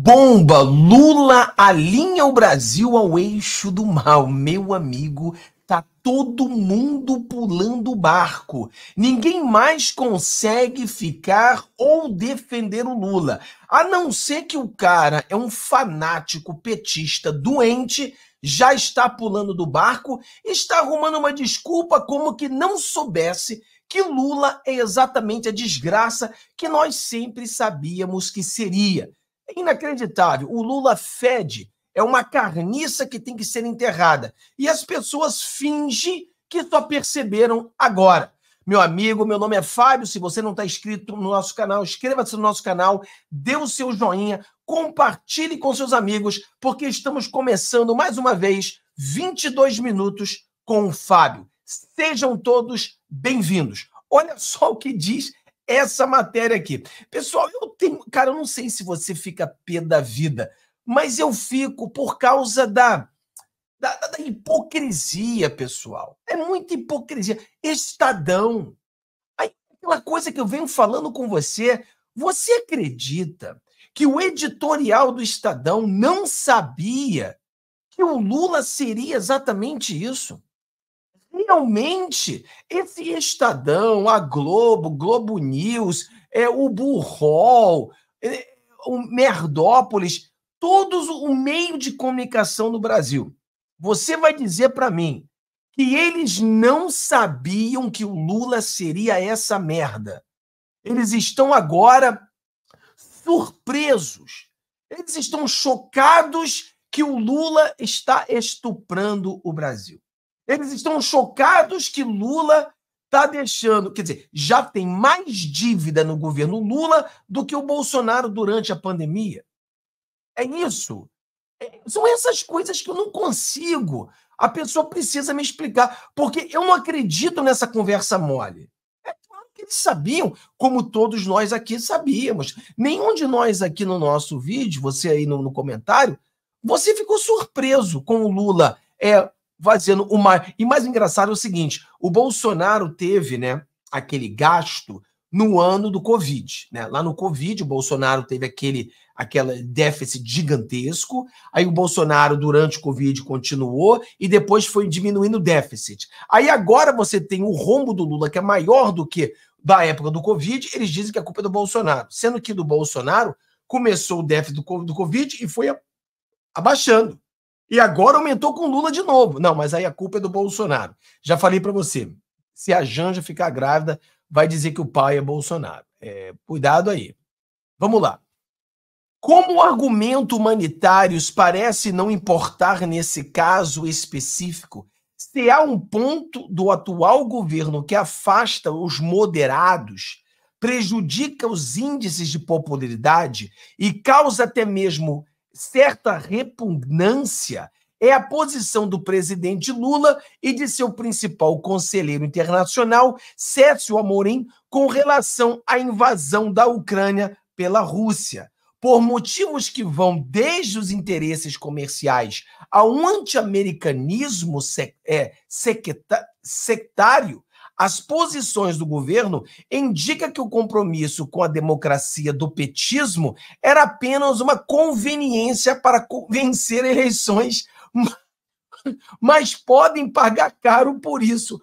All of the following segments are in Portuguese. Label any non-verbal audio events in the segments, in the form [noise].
Bomba! Lula alinha o Brasil ao eixo do mal. Meu amigo, tá todo mundo pulando o barco. Ninguém mais consegue ficar ou defender o Lula. A não ser que o cara é um fanático petista doente, já está pulando do barco, está arrumando uma desculpa como que não soubesse que Lula é exatamente a desgraça que nós sempre sabíamos que seria. É inacreditável. O Lula fede. É uma carniça que tem que ser enterrada. E as pessoas fingem que só perceberam agora. Meu amigo, meu nome é Fábio. Se você não está inscrito no nosso canal, inscreva-se no nosso canal, dê o seu joinha, compartilhe com seus amigos, porque estamos começando mais uma vez 22 minutos com o Fábio. Sejam todos bem-vindos. Olha só o que diz essa matéria aqui. Pessoal, eu tenho. Cara, eu não sei se você fica pé da vida, mas eu fico por causa da. Da, da hipocrisia, pessoal. É muita hipocrisia. Estadão. Aí, aquela coisa que eu venho falando com você. Você acredita que o editorial do Estadão não sabia que o Lula seria exatamente isso? realmente esse Estadão, a Globo, Globo News, é, o Burrol, é, o Merdópolis, todos o meio de comunicação no Brasil. Você vai dizer para mim que eles não sabiam que o Lula seria essa merda. Eles estão agora surpresos. Eles estão chocados que o Lula está estuprando o Brasil. Eles estão chocados que Lula está deixando. Quer dizer, já tem mais dívida no governo Lula do que o Bolsonaro durante a pandemia. É isso. É, são essas coisas que eu não consigo. A pessoa precisa me explicar, porque eu não acredito nessa conversa mole. É claro que eles sabiam, como todos nós aqui sabíamos. Nenhum de nós aqui no nosso vídeo, você aí no, no comentário, você ficou surpreso com o Lula é, fazendo o mais. E mais engraçado é o seguinte: o Bolsonaro teve, né, aquele gasto no ano do Covid, né? Lá no Covid, o Bolsonaro teve aquele aquele déficit gigantesco. Aí o Bolsonaro durante o Covid continuou e depois foi diminuindo o déficit. Aí agora você tem o rombo do Lula que é maior do que da época do Covid, eles dizem que a culpa é do Bolsonaro, sendo que do Bolsonaro começou o déficit do Covid e foi abaixando. E agora aumentou com Lula de novo. Não, mas aí a culpa é do Bolsonaro. Já falei para você, se a Janja ficar grávida, vai dizer que o pai é Bolsonaro. É, cuidado aí. Vamos lá. Como o argumento humanitário parece não importar nesse caso específico, se há um ponto do atual governo que afasta os moderados, prejudica os índices de popularidade e causa até mesmo certa repugnância é a posição do presidente Lula e de seu principal conselheiro internacional, Cécio Amorim, com relação à invasão da Ucrânia pela Rússia. Por motivos que vão desde os interesses comerciais ao anti-americanismo é, sectário, as posições do governo indicam que o compromisso com a democracia do petismo era apenas uma conveniência para vencer eleições, mas podem pagar caro por isso.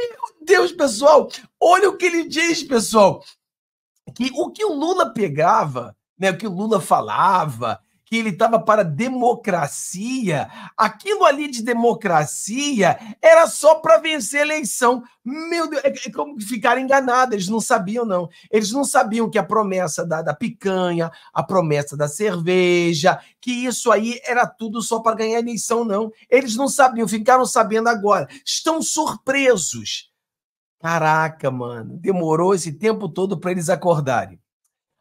Meu Deus, pessoal, olha o que ele diz, pessoal. Que o que o Lula pegava, né, o que o Lula falava, que ele estava para democracia, aquilo ali de democracia era só para vencer a eleição. Meu Deus, é, é como ficaram enganados, eles não sabiam, não. Eles não sabiam que a promessa da, da picanha, a promessa da cerveja, que isso aí era tudo só para ganhar a eleição, não. Eles não sabiam, ficaram sabendo agora. Estão surpresos. Caraca, mano, demorou esse tempo todo para eles acordarem.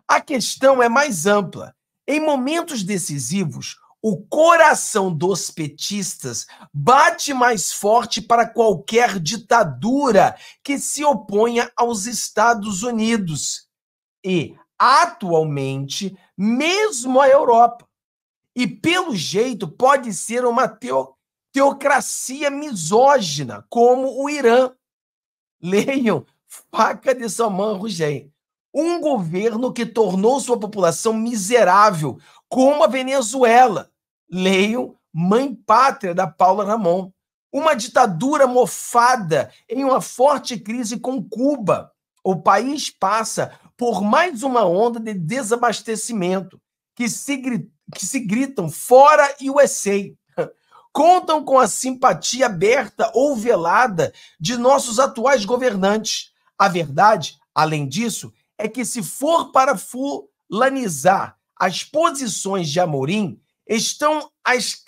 A questão é mais ampla em momentos decisivos, o coração dos petistas bate mais forte para qualquer ditadura que se oponha aos Estados Unidos e, atualmente, mesmo à Europa. E, pelo jeito, pode ser uma teo teocracia misógina, como o Irã. Leiam Faca de Salman Rushdie. Um governo que tornou sua população miserável, como a Venezuela. Leiam Mãe Pátria, da Paula Ramon. Uma ditadura mofada em uma forte crise com Cuba. O país passa por mais uma onda de desabastecimento, que se, que se gritam fora e o essei. É [laughs] Contam com a simpatia aberta ou velada de nossos atuais governantes. A verdade, além disso, é que se for para fulanizar as posições de Amorim, estão as,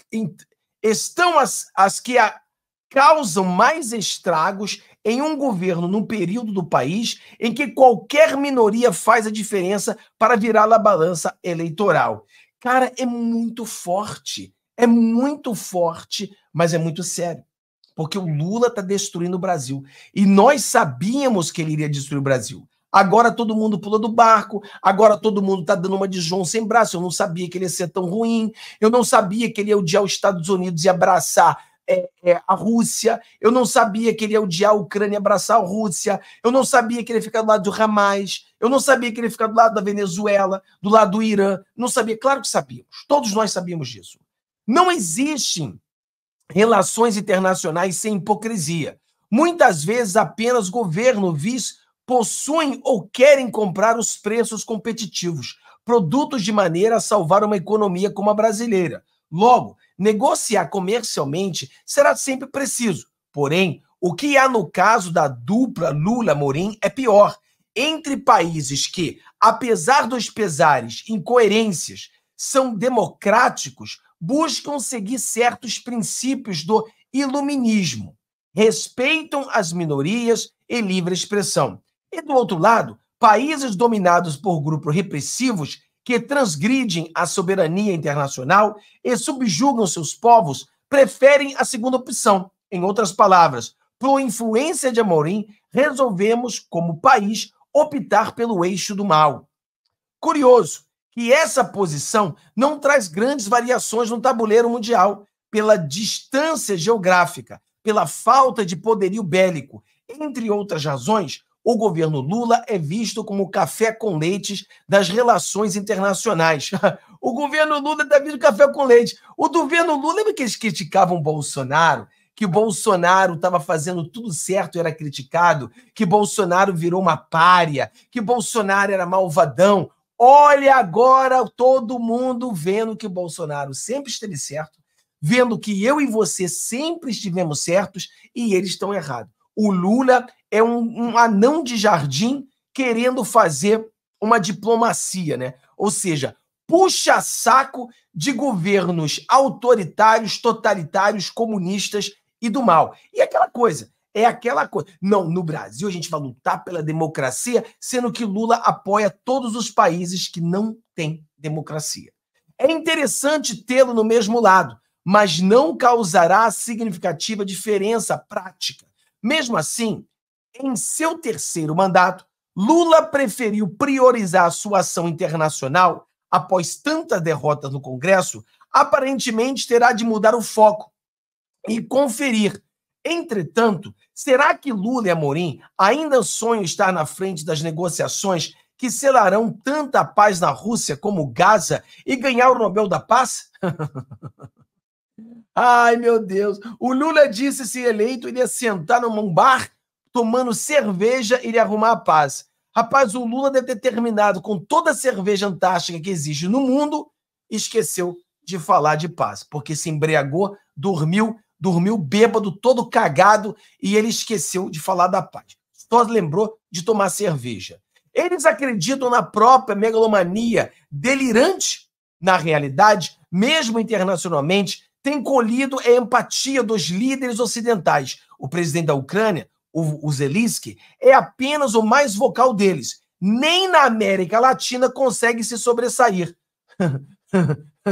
estão as, as que a, causam mais estragos em um governo, num período do país em que qualquer minoria faz a diferença para virar a balança eleitoral. Cara, é muito forte. É muito forte, mas é muito sério. Porque o Lula está destruindo o Brasil. E nós sabíamos que ele iria destruir o Brasil. Agora todo mundo pula do barco, agora todo mundo está dando uma de João sem braço. Eu não sabia que ele ia ser tão ruim, eu não sabia que ele ia odiar os Estados Unidos e abraçar é, é, a Rússia, eu não sabia que ele ia odiar a Ucrânia e abraçar a Rússia, eu não sabia que ele ia ficar do lado do Hamas, eu não sabia que ele ia ficar do lado da Venezuela, do lado do Irã, não sabia. Claro que sabíamos, todos nós sabíamos disso. Não existem relações internacionais sem hipocrisia. Muitas vezes apenas governo, vice possuem ou querem comprar os preços competitivos, produtos de maneira a salvar uma economia como a brasileira. Logo, negociar comercialmente será sempre preciso. Porém, o que há no caso da dupla Lula-Morim é pior. Entre países que, apesar dos pesares, incoerências, são democráticos, buscam seguir certos princípios do iluminismo, respeitam as minorias e livre expressão. E do outro lado, países dominados por grupos repressivos que transgridem a soberania internacional e subjugam seus povos preferem a segunda opção. Em outras palavras, por influência de Amorim, resolvemos, como país, optar pelo eixo do mal. Curioso que essa posição não traz grandes variações no tabuleiro mundial, pela distância geográfica, pela falta de poderio bélico. Entre outras razões, o governo Lula é visto como café com leite das relações internacionais. [laughs] o governo Lula está visto café com leite. O governo Lula, lembra que eles criticavam Bolsonaro? Que Bolsonaro estava fazendo tudo certo e era criticado? Que Bolsonaro virou uma pária? Que Bolsonaro era malvadão? Olha agora todo mundo vendo que Bolsonaro sempre esteve certo, vendo que eu e você sempre estivemos certos e eles estão errados o Lula é um, um anão de jardim querendo fazer uma diplomacia, né? Ou seja, puxa saco de governos autoritários, totalitários, comunistas e do mal. E é aquela coisa, é aquela coisa. Não, no Brasil a gente vai lutar pela democracia, sendo que Lula apoia todos os países que não têm democracia. É interessante tê-lo no mesmo lado, mas não causará significativa diferença prática. Mesmo assim, em seu terceiro mandato, Lula preferiu priorizar a sua ação internacional após tanta derrota no Congresso, aparentemente terá de mudar o foco e conferir. Entretanto, será que Lula e Amorim ainda sonham estar na frente das negociações que selarão tanta paz na Rússia como Gaza e ganhar o Nobel da Paz? [laughs] Ai, meu Deus. O Lula disse se eleito, iria sentar num bar tomando cerveja e iria arrumar a paz. Rapaz, o Lula deve ter terminado com toda a cerveja antártica que existe no mundo e esqueceu de falar de paz, porque se embriagou, dormiu, dormiu bêbado, todo cagado, e ele esqueceu de falar da paz. Só lembrou de tomar cerveja. Eles acreditam na própria megalomania delirante, na realidade, mesmo internacionalmente, tem colhido é a empatia dos líderes ocidentais. O presidente da Ucrânia, o, o Zelensky, é apenas o mais vocal deles. Nem na América Latina consegue se sobressair. [laughs]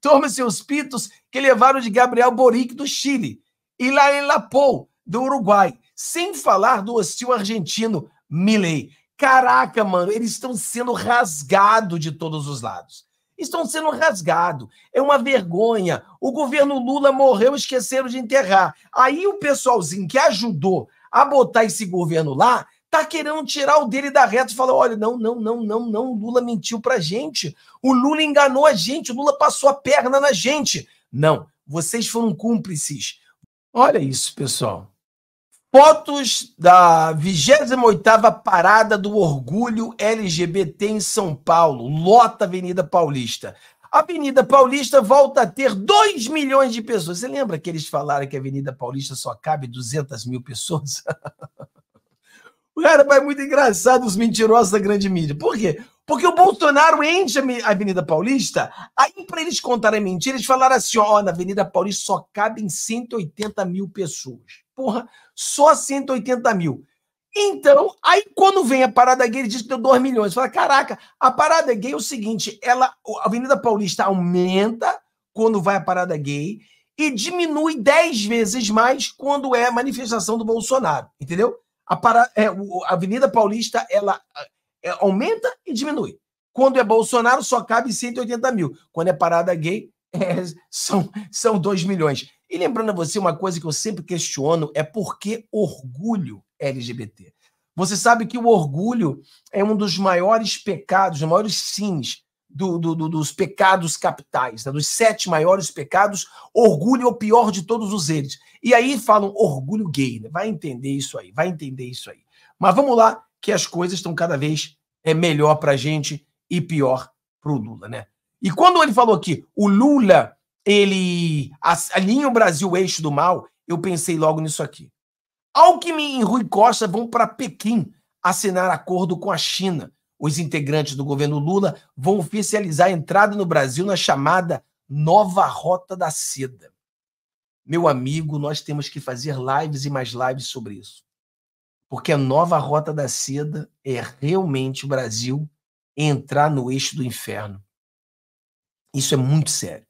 Toma seus pitos que levaram de Gabriel Boric do Chile e lá em Lapou, do Uruguai, sem falar do hostil argentino Milley. Caraca, mano, eles estão sendo rasgados de todos os lados estão sendo rasgados. É uma vergonha. O governo Lula morreu, esqueceram de enterrar. Aí o pessoalzinho que ajudou a botar esse governo lá tá querendo tirar o dele da reta e falar: olha, não, não, não, não, não, o Lula mentiu pra gente. O Lula enganou a gente, o Lula passou a perna na gente. Não, vocês foram cúmplices. Olha isso, pessoal. Fotos da 28ª Parada do Orgulho LGBT em São Paulo, lota Avenida Paulista. A Avenida Paulista volta a ter 2 milhões de pessoas. Você lembra que eles falaram que a Avenida Paulista só cabe 200 mil pessoas? [laughs] O Cara, vai muito engraçado os mentirosos da grande mídia. Por quê? Porque o Bolsonaro enche a Avenida Paulista, aí para eles contarem mentira, eles falaram assim: ó, na Avenida Paulista só cabem 180 mil pessoas. Porra, só 180 mil. Então, aí quando vem a parada gay, ele diz que deu 2 milhões. Fala, caraca, a parada gay é o seguinte: ela, a Avenida Paulista aumenta quando vai a parada gay e diminui 10 vezes mais quando é manifestação do Bolsonaro, entendeu? A, para, é, a Avenida Paulista ela é, aumenta e diminui. Quando é Bolsonaro, só cabe 180 mil. Quando é parada gay, [laughs] é, são, são 2 milhões. E lembrando a você, uma coisa que eu sempre questiono é por que orgulho LGBT? Você sabe que o orgulho é um dos maiores pecados, os maiores sins do, do, do, dos pecados capitais, né? dos sete maiores pecados, orgulho é o pior de todos os eles. E aí falam orgulho gay, né? vai entender isso aí, vai entender isso aí. Mas vamos lá que as coisas estão cada vez é melhor para a gente e pior para o Lula, né? E quando ele falou que o Lula ele alinha o Brasil o eixo do mal, eu pensei logo nisso aqui. Alckmin e Rui Costa vão para Pequim assinar acordo com a China. Os integrantes do governo Lula vão oficializar a entrada no Brasil na chamada Nova Rota da Seda. Meu amigo, nós temos que fazer lives e mais lives sobre isso porque a nova rota da seda é realmente o Brasil entrar no eixo do inferno. Isso é muito sério.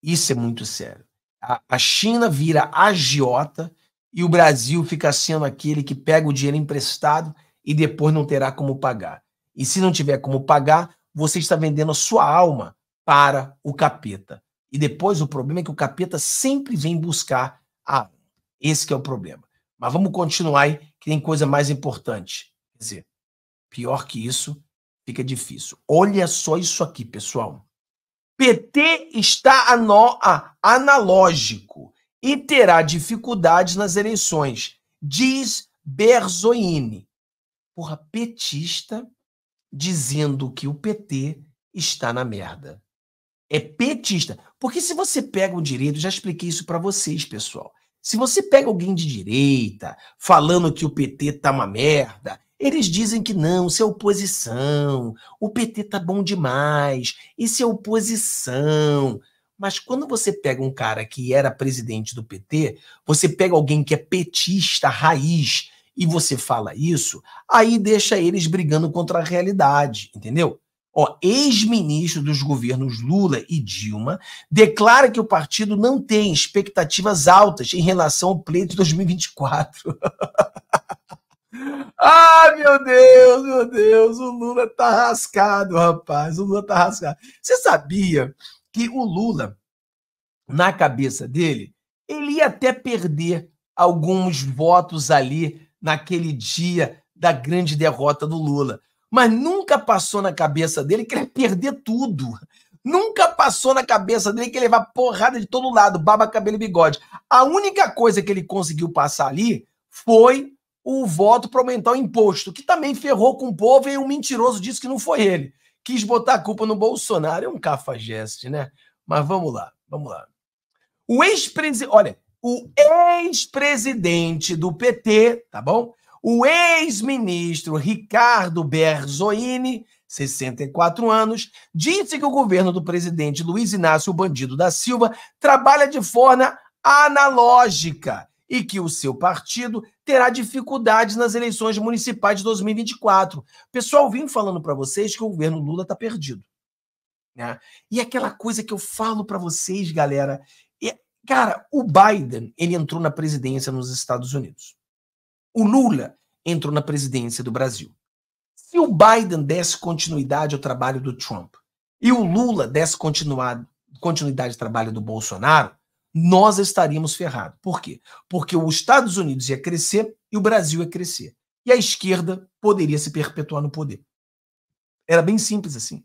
Isso é muito sério. A, a China vira agiota e o Brasil fica sendo aquele que pega o dinheiro emprestado e depois não terá como pagar. E se não tiver como pagar, você está vendendo a sua alma para o capeta. E depois o problema é que o capeta sempre vem buscar a alma. Esse é o problema. Mas vamos continuar aí que tem coisa mais importante. Quer dizer, pior que isso, fica difícil. Olha só isso aqui, pessoal. PT está ano, a analógico e terá dificuldades nas eleições, diz Berzoini. Porra, petista dizendo que o PT está na merda. É petista. Porque se você pega o direito, já expliquei isso para vocês, pessoal. Se você pega alguém de direita falando que o PT tá uma merda, eles dizem que não, isso é oposição, o PT tá bom demais, isso é oposição. Mas quando você pega um cara que era presidente do PT, você pega alguém que é petista raiz e você fala isso, aí deixa eles brigando contra a realidade, entendeu? ex-ministro dos governos Lula e Dilma, declara que o partido não tem expectativas altas em relação ao pleito de 2024. [laughs] ah, meu Deus, meu Deus, o Lula tá rascado, rapaz, o Lula tá rascado. Você sabia que o Lula, na cabeça dele, ele ia até perder alguns votos ali naquele dia da grande derrota do Lula. Mas nunca passou na cabeça dele que ele ia perder tudo. Nunca passou na cabeça dele que ele ia levar porrada de todo lado, baba, cabelo e bigode. A única coisa que ele conseguiu passar ali foi o voto para aumentar o imposto, que também ferrou com o povo e um mentiroso disse que não foi ele. Quis botar a culpa no Bolsonaro. É um cafajeste, né? Mas vamos lá, vamos lá. O ex-presidente, olha, o ex-presidente do PT, tá bom? O ex-ministro Ricardo Berzoini, 64 anos, disse que o governo do presidente Luiz Inácio Bandido da Silva trabalha de forma analógica e que o seu partido terá dificuldades nas eleições municipais de 2024. Pessoal, vim falando para vocês que o governo Lula está perdido. Né? E aquela coisa que eu falo para vocês, galera, é, cara, o Biden, ele entrou na presidência nos Estados Unidos o Lula entrou na presidência do Brasil. Se o Biden desse continuidade ao trabalho do Trump e o Lula desse continuidade ao trabalho do Bolsonaro, nós estaríamos ferrados. Por quê? Porque os Estados Unidos ia crescer e o Brasil ia crescer. E a esquerda poderia se perpetuar no poder. Era bem simples assim.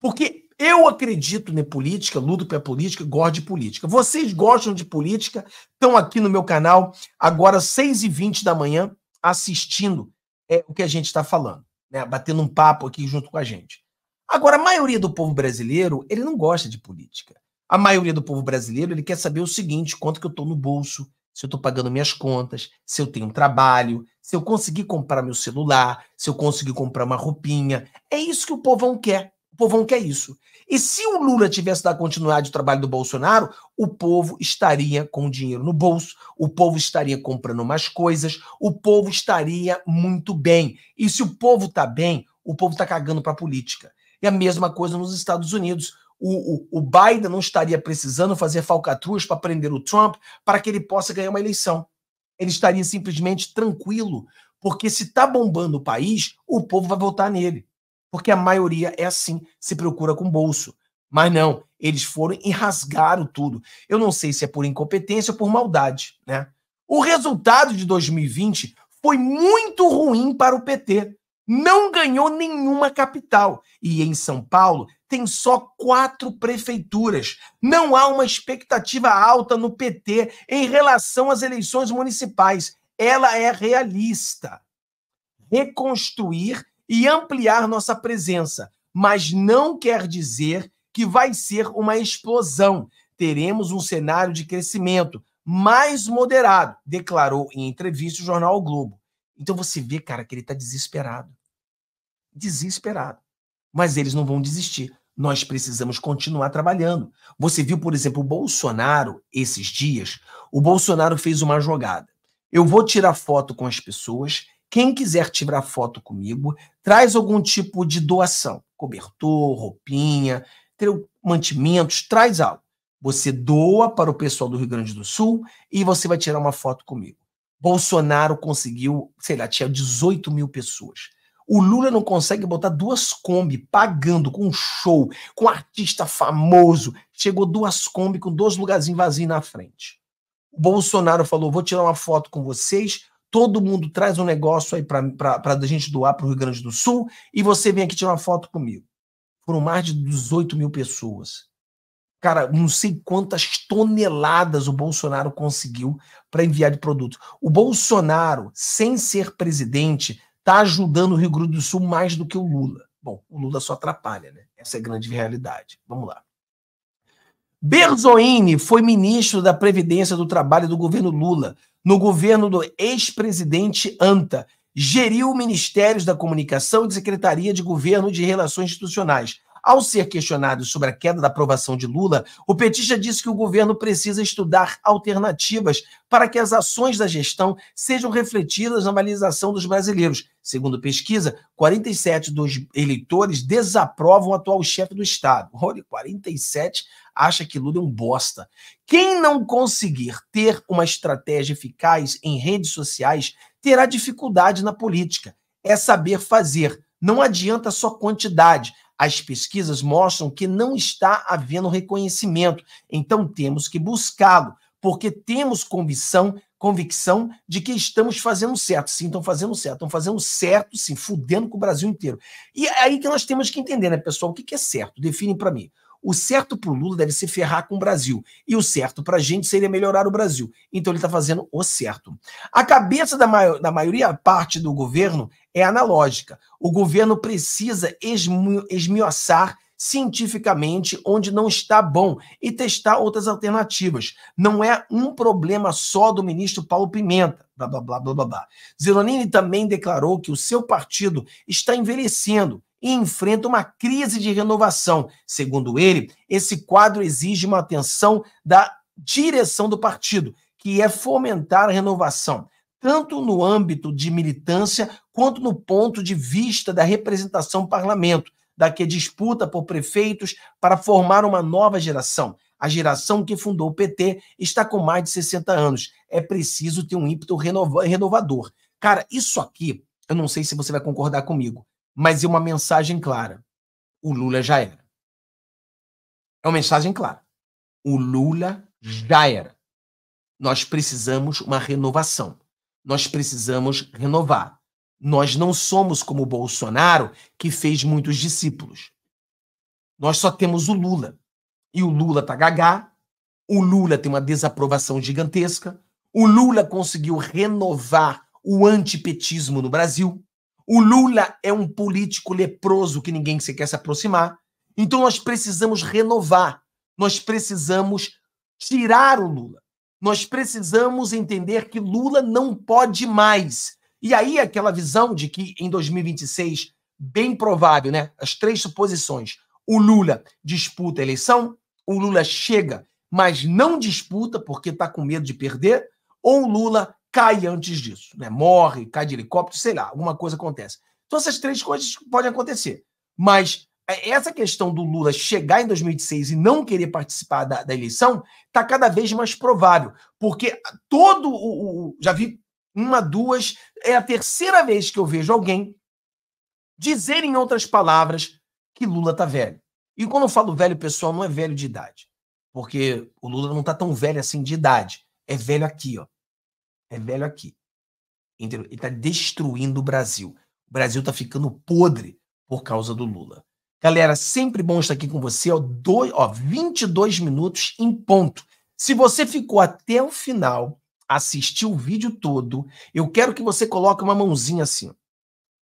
Porque eu acredito em política, luto pela política, gosto de política. Vocês gostam de política, estão aqui no meu canal, agora 6h20 da manhã, assistindo é, o que a gente está falando, né? batendo um papo aqui junto com a gente. Agora, a maioria do povo brasileiro, ele não gosta de política. A maioria do povo brasileiro, ele quer saber o seguinte, quanto que eu estou no bolso, se eu estou pagando minhas contas, se eu tenho um trabalho, se eu conseguir comprar meu celular, se eu conseguir comprar uma roupinha. É isso que o povão quer povo não quer isso. E se o Lula tivesse dado continuidade ao trabalho do Bolsonaro, o povo estaria com dinheiro no bolso, o povo estaria comprando mais coisas, o povo estaria muito bem. E se o povo está bem, o povo está cagando para a política. E a mesma coisa nos Estados Unidos. O, o, o Biden não estaria precisando fazer falcatruas para prender o Trump para que ele possa ganhar uma eleição. Ele estaria simplesmente tranquilo, porque se está bombando o país, o povo vai votar nele porque a maioria é assim, se procura com bolso. Mas não, eles foram e rasgaram tudo. Eu não sei se é por incompetência ou por maldade, né? O resultado de 2020 foi muito ruim para o PT. Não ganhou nenhuma capital. E em São Paulo tem só quatro prefeituras. Não há uma expectativa alta no PT em relação às eleições municipais. Ela é realista. Reconstruir e ampliar nossa presença, mas não quer dizer que vai ser uma explosão. Teremos um cenário de crescimento mais moderado, declarou em entrevista o jornal o Globo. Então você vê, cara, que ele está desesperado. Desesperado. Mas eles não vão desistir. Nós precisamos continuar trabalhando. Você viu, por exemplo, o Bolsonaro esses dias? O Bolsonaro fez uma jogada. Eu vou tirar foto com as pessoas, quem quiser tirar foto comigo, traz algum tipo de doação, cobertor, roupinha, mantimentos, traz algo. Você doa para o pessoal do Rio Grande do Sul e você vai tirar uma foto comigo. Bolsonaro conseguiu, sei lá, tinha 18 mil pessoas. O Lula não consegue botar duas Kombi pagando com um show, com um artista famoso. Chegou duas Kombi com dois lugarzinhos vazios na frente. O Bolsonaro falou: vou tirar uma foto com vocês, todo mundo traz um negócio aí para a gente doar para o Rio Grande do Sul e você vem aqui tirar uma foto comigo. Foram mais de 18 mil pessoas. Cara, não sei quantas toneladas o Bolsonaro conseguiu para enviar de produto. O Bolsonaro, sem ser presidente, está ajudando o Rio Grande do Sul mais do que o Lula. Bom, o Lula só atrapalha, né? Essa é a grande realidade. Vamos lá. Berzoini foi ministro da Previdência do Trabalho do governo Lula no governo do ex-presidente Anta. Geriu ministérios da Comunicação e Secretaria de Governo de Relações Institucionais. Ao ser questionado sobre a queda da aprovação de Lula, o petista disse que o governo precisa estudar alternativas para que as ações da gestão sejam refletidas na balização dos brasileiros. Segundo pesquisa, 47 dos eleitores desaprovam o atual chefe do Estado. Olha, 47 acha que Lula é um bosta. Quem não conseguir ter uma estratégia eficaz em redes sociais terá dificuldade na política. É saber fazer. Não adianta só quantidade. As pesquisas mostram que não está havendo reconhecimento, então temos que buscá-lo, porque temos convicção, convicção de que estamos fazendo certo. Sim, estão fazendo certo, estão fazendo certo, sim, fudendo com o Brasil inteiro. E é aí que nós temos que entender, né, pessoal, o que é certo? Definem para mim. O certo para o Lula deve ser ferrar com o Brasil. E o certo para a gente seria melhorar o Brasil. Então ele está fazendo o certo. A cabeça da, mai da maioria parte do governo é analógica. O governo precisa esmi esmiuçar cientificamente onde não está bom e testar outras alternativas. Não é um problema só do ministro Paulo Pimenta. Blá, blá, blá, blá, blá. Zelonini também declarou que o seu partido está envelhecendo e enfrenta uma crise de renovação. Segundo ele, esse quadro exige uma atenção da direção do partido, que é fomentar a renovação, tanto no âmbito de militância quanto no ponto de vista da representação parlamento, da que disputa por prefeitos para formar uma nova geração. A geração que fundou o PT está com mais de 60 anos. É preciso ter um ímpeto renova renovador. Cara, isso aqui, eu não sei se você vai concordar comigo, mas é uma mensagem clara. O Lula já era. É uma mensagem clara. O Lula já era. Nós precisamos uma renovação. Nós precisamos renovar. Nós não somos como o Bolsonaro, que fez muitos discípulos. Nós só temos o Lula. E o Lula tá gagá. O Lula tem uma desaprovação gigantesca. O Lula conseguiu renovar o antipetismo no Brasil. O Lula é um político leproso que ninguém sequer se aproximar. Então nós precisamos renovar, nós precisamos tirar o Lula. Nós precisamos entender que Lula não pode mais. E aí aquela visão de que em 2026, bem provável, né? As três suposições. O Lula disputa a eleição, o Lula chega, mas não disputa porque está com medo de perder, ou o Lula cai antes disso, né? Morre, cai de helicóptero, sei lá, alguma coisa acontece. Então essas três coisas podem acontecer. Mas é, essa questão do Lula chegar em 2006 e não querer participar da, da eleição está cada vez mais provável, porque todo o, o, já vi uma, duas, é a terceira vez que eu vejo alguém dizer em outras palavras que Lula tá velho. E quando eu falo velho, pessoal, não é velho de idade, porque o Lula não tá tão velho assim de idade, é velho aqui, ó é velho aqui. Entendeu? Ele está destruindo o Brasil. O Brasil está ficando podre por causa do Lula. Galera, sempre bom estar aqui com você. Ó, dois, ó, 22 minutos em ponto. Se você ficou até o final, assistiu o vídeo todo, eu quero que você coloque uma mãozinha assim.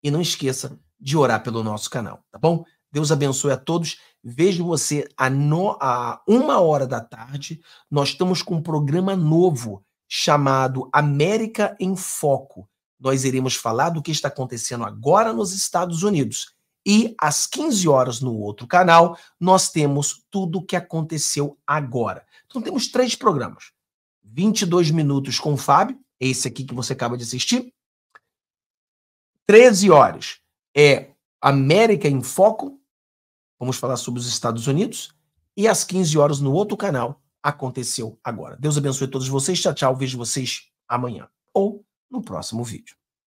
E não esqueça de orar pelo nosso canal, tá bom? Deus abençoe a todos. Vejo você a, no, a uma hora da tarde. Nós estamos com um programa novo chamado América em Foco. Nós iremos falar do que está acontecendo agora nos Estados Unidos. E às 15 horas no outro canal, nós temos tudo o que aconteceu agora. Então temos três programas. 22 minutos com o Fábio, esse aqui que você acaba de assistir. 13 horas é América em Foco, vamos falar sobre os Estados Unidos. E às 15 horas no outro canal, aconteceu agora. Deus abençoe todos vocês. Tchau, tchau. Vejo vocês amanhã ou no próximo vídeo.